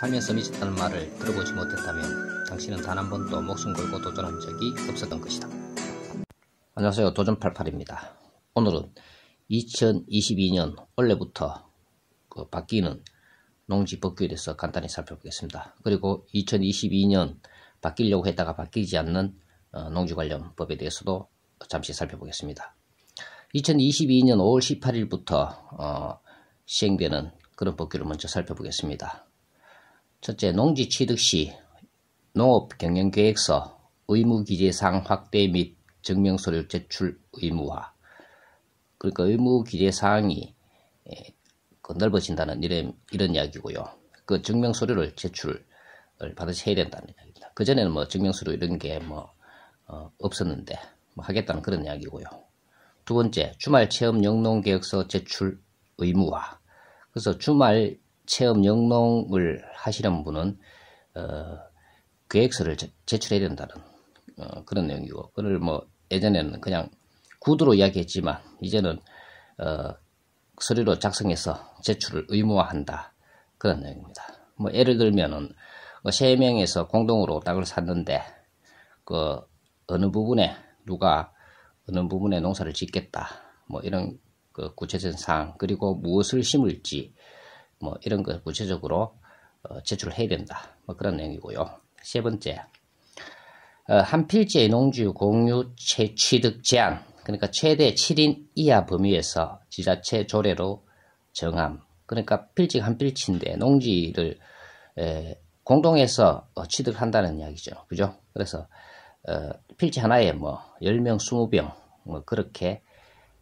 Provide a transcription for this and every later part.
살면서 미쳤다는 말을 들어보지 못했다면 당신은 단 한 번도 목숨 걸고 도전한 적이 없었던 것이다. 안녕하세요. 도전88입니다. 오늘은 2022년 올해부터그 바뀌는 농지법규에 대해서 간단히 살펴보겠습니다. 그리고 2022년 바뀌려고 했다가 바뀌지 않는 어, 농지 관련 법에 대해서도 잠시 살펴보겠습니다. 2022년 5월 18일부터 시행되는 그런 법규를 먼저 살펴보겠습니다. 첫째, 농지 취득 시 농업 경영 계획서 의무 기재사항 확대 및 증명서를 제출 의무화. 그러니까 의무 기재사항이 그 넓어진다는 이런, 이런 이야기고요. 그 증명서류를 제출을 받으셔야 된다는 이야기입니다. 그전에는 뭐 증명서류 이런 게뭐 어, 없었는데 뭐 하겠다는 그런 이야기고요. 두 번째, 주말 체험 영농계획서 제출 의무화. 그래서 주말 체험 영농을 하시는 분은 어, 계획서를 제, 출해야 된다는 어, 그런 내용이고 그걸 뭐 예전에는 그냥 구두로 이야기했지만 이제는 어, 서류로 작성해서 제출을 의무화한다 그런 내용입니다. 뭐 예를 들면은 그 세 명에서 공동으로 땅을 샀는데 그 어느 부분에 누가 어느 부분에 농사를 짓겠다 뭐 이런 그 구체적인 사항 그리고 무엇을 심을지 뭐 이런 걸 구체적으로 어, 제출해야 된다. 뭐 그런 내용이고요. 세 번째, 어, 한 필지의 농지 공유 채, 취득 제한, 그러니까 최대 7인 이하 범위에서 지자체 조례로 정함. 그러니까 필지가 한 필지인데 농지를 에, 공동에서 어, 취득한다는 이야기죠. 그죠? 그래서 어, 필지 하나에 뭐 10명, 20병 뭐 그렇게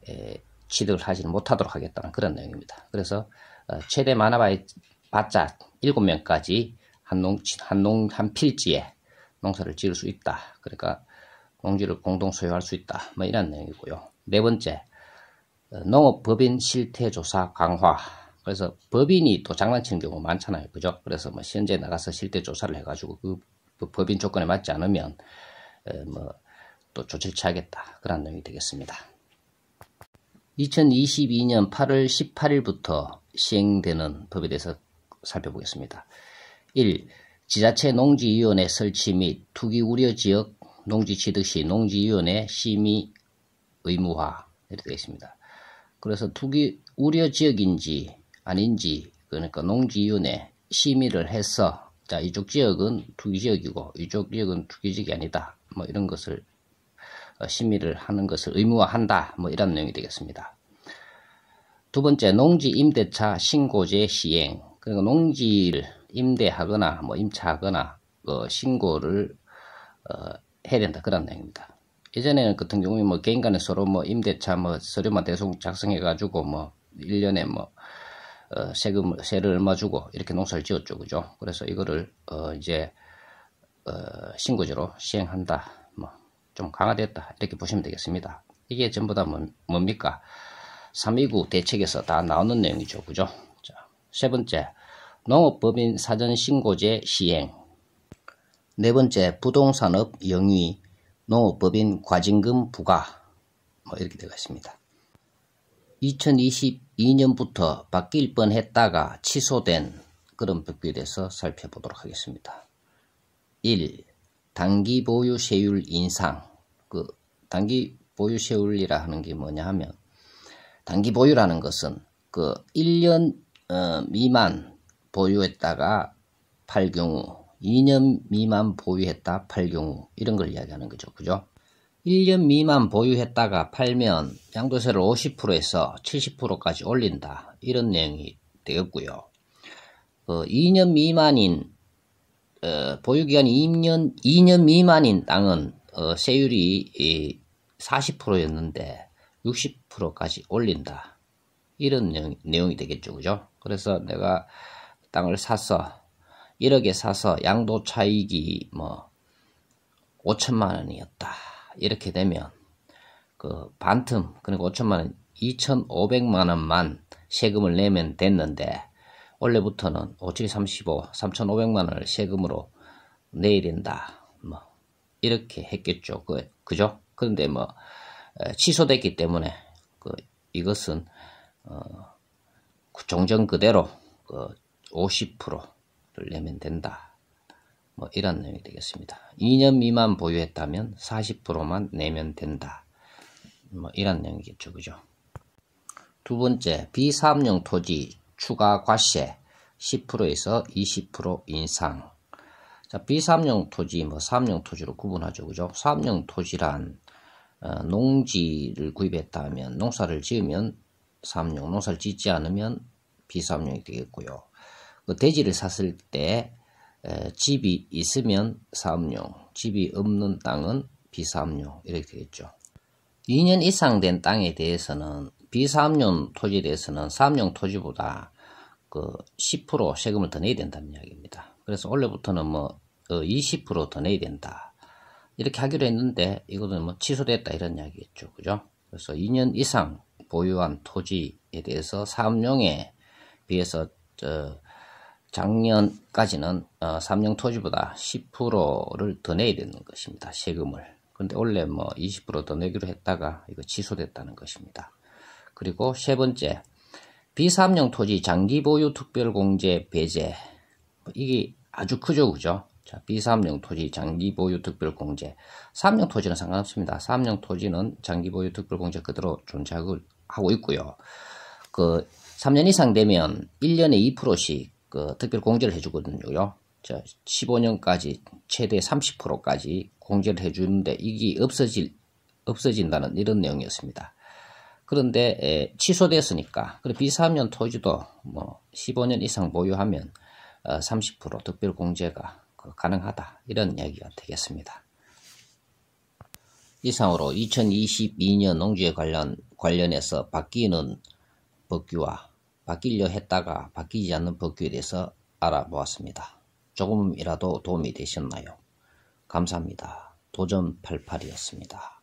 에, 취득을 하지는 못하도록 하겠다는 그런 내용입니다. 그래서 어, 최대 만화 많아봤자 7명까지 한 농, 한 농, 한 필지에 농사를 지을 수 있다. 그러니까 농지를 공동 소유할 수 있다. 뭐 이런 내용이고요. 네 번째, 어, 농업법인 실태조사 강화. 그래서 법인이 또 장난치는 경우 많잖아요. 그죠? 그래서 뭐 현재 나가서 실태조사를 해가지고 그 법인 조건에 맞지 않으면 어, 뭐또 조치를 취하겠다. 그런 내용이 되겠습니다. 2022년 8월 18일부터 시행되는 법에 대해서 살펴보겠습니다. 1. 지자체 농지위원회 설치 및 투기 우려 지역 농지 취득 시 농지위원회 심의 의무화 이렇게 되어 있습니다. 그래서 투기 우려 지역인지 아닌지 그러니까 농지위원회 심의를 해서 자 이쪽 지역은 투기 지역이고 이쪽 지역은 투기 지역이 아니다 뭐 이런 것을 어, 심의를 하는 것을 의무화한다. 뭐 이런 내용이 되겠습니다. 두 번째, 농지 임대차 신고제 시행. 그리고 그러니까 농지를 임대하거나 뭐 임차하거나 그 신고를 어, 해야 된다. 그런 내용입니다. 예전에는 같은 경우에 뭐 개인 간에 서로 뭐 임대차 뭐 서류만 대충 작성해가지고 뭐 1년에 뭐 어, 세금, 세를 얼마 주고 이렇게 농사를 지었죠. 그죠? 그래서 이거를 어, 이제 어, 신고제로 시행한다. 좀 강화됐다 이렇게 보시면 되겠습니다. 이게 전부 다 뭡니까? 329 대책에서 다 나오는 내용이죠. 그죠? 자, 세 번째, 농업법인 사전신고제 시행 네 번째, 부동산업 영위 농업법인 과징금 부과 뭐 이렇게 되어 있습니다. 2022년부터 바뀔 뻔했다가 취소된 그런 법규에 대해서 살펴보도록 하겠습니다. 1. 단기 보유 세율 인상 그 단기 보유 세율이라 하는 게 뭐냐 하면 단기 보유라는 것은 그 1년 어, 미만 보유했다가 팔 경우 2년 미만 보유했다 팔 경우 이런 걸 이야기하는 거죠. 그죠? 1년 미만 보유했다가 팔면 양도세를 50%에서 70%까지 올린다. 이런 내용이 되었고요. 어, 그 2년 미만인 어, 보유기간이 2년, 2년 미만인 땅은 어, 세율이 40%였는데 60%까지 올린다. 이런 내용, 내용이 되겠죠. 그죠? 그래서 내가 땅을 사서 1억에 사서 양도 차익이 뭐 5천만 원이었다. 이렇게 되면 그 반틈 그러니까 5천만 원 2,500만 원만 세금을 내면 됐는데 원래부터는 5 7 35 3,500만 원을 세금으로 내야 된다. 뭐 이렇게 했겠죠. 그, 그죠? 그런데 뭐 취소됐기 때문에 그 이것은 어, 정정 그대로 그 50%를 내면 된다. 뭐 이런 내용이 되겠습니다. 2년 미만 보유했다면 40%만 내면 된다. 뭐 이런 내용이겠죠. 그죠? 두 번째, 비사업용 토지 추가 과세 10%에서 20% 인상 자, 비삼용 토지, 뭐 삼용 토지로 구분하죠. 그죠? 삼용 토지란 어, 농지를 구입했다면 농사를 지으면 삼용, 농사를 짓지 않으면 비삼용이 되겠고요. 그 대지를 샀을 때 에, 집이 있으면 삼용, 집이 없는 땅은 비삼용 이렇게 되겠죠. 2년 이상 된 땅에 대해서는 비삼용 토지에 대해서는 삼용 토지보다 그10% 세금을 더 내야 된다는 이야기입니다. 그래서 원래부터는 뭐 20%더 어, 내야 된다. 이렇게 하기로 했는데 이거는 뭐 취소됐다 이런 이야기겠죠. 그죠? 그래서 2년 이상 보유한 토지에 대해서 사업용에 비해서 작년까지는 어, 사용 토지보다 10%를 더 내야 되는 것입니다. 세금을. 근데 원래 뭐 20%더 내기로 했다가 이거 취소됐다는 것입니다. 그리고 세 번째, 비사업용 토지 장기 보유 특별공제 배제. 이게 아주 크죠, 그죠? 자, B3령 토지 장기 보유 특별 공제. 3령 토지는 상관없습니다. 3령 토지는 장기 보유 특별 공제 그대로 존재하고 있고요. 그 3년 이상 되면 1년에 2%씩 그 특별 공제를 해 주거든요. 자, 15년까지 최대 30%까지 공제를 해 주는데 이게 없어질 없어진다는 이런 내용이었습니다. 그런데 에, 취소됐으니까 그리고 B3년 토지도 뭐 15년 이상 보유하면 30% 어, 특별 공제가 그 가능하다 이런 이야기가 되겠습니다. 이상으로 2022년 농지에 관련, 관련해서 바뀌는 법규와 바뀌려 했다가 바뀌지 않는 법규에 대해서 알아보았습니다. 조금이라도 도움이 되셨나요? 감사합니다. 도전88이었습니다.